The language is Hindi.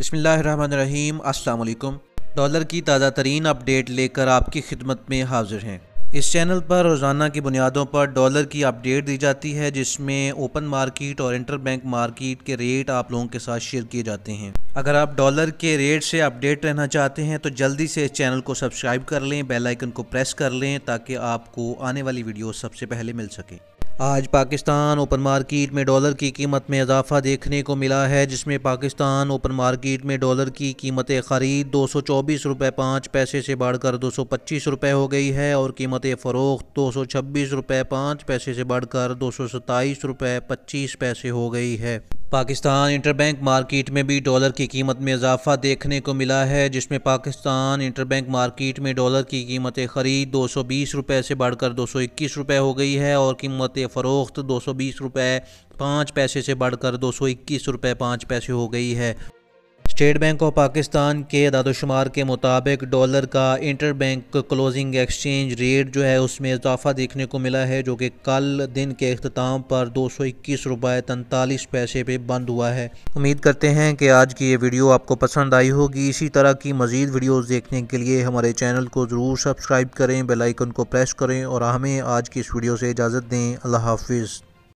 बसमीम अल्लाम डॉलर की ताज़ा तरीन अपडेट लेकर आपकी खिदमत में हाजिर हैं इस चैनल पर रोज़ाना की बुनियादों पर डॉलर की अपडेट दी जाती है जिसमें ओपन मार्केट और इंटर बैंक मार्केट के रेट आप लोगों के साथ शेयर किए जाते हैं अगर आप डॉलर के रेट से अपडेट रहना चाहते हैं तो जल्दी से इस चैनल को सब्सक्राइब कर लें बेल आइकन को प्रेस कर लें ताकि आपको आने वाली वीडियो सबसे पहले मिल सके आज पाकिस्तान ओपन मार्केट में डॉलर की कीमत में इजाफा देखने को मिला है जिसमें पाकिस्तान ओपन मार्केट में डॉलर की कीमत ख़रीद दो सौ चौबीस रुपये पाँच पैसे से बढ़कर दो सौ पच्चीस रुपये हो गई है और कीमत फ़रोख्त दो सौ छब्बीस रुपये पाँच पैसे से बढ़कर दो सौ सत्ताईस रुपये पच्चीस पैसे हो गई है पाकिस्तान इंटरबैंक मार्केट में भी डॉलर की कीमत में इजाफा देखने को मिला है जिसमें पाकिस्तान इंटरबैंक मार्केट में डॉलर की कीमत खरीद दो सौ बीस रुपये से बढ़कर दो सौ इक्कीस रुपये हो गई है और कीमत फ़रोख्त दो सौ बीस रुपये पाँच पैसे से बढ़कर दो सौ इक्कीस रुपये पाँच पैसे हो गई है स्टेट बैंक ऑफ पाकिस्तान के दादोशुमार के मुताबिक डॉलर का interbank closing exchange rate जो है उसमें इजाफा देखने को मिला है जो कि कल दिन के अख्ताम पर दो सौ इक्कीस रुपये तैंतालीस पैसे पर बंद हुआ है उम्मीद करते हैं कि आज की ये वीडियो आपको पसंद आई होगी इसी तरह की मज़ीद वीडियोज़ देखने के लिए हमारे चैनल को ज़रूर सब्सक्राइब करें बेलाइकन को प्रेस करें और हमें आज की इस वीडियो से इजाज़त दें अल्लाह हाफिज़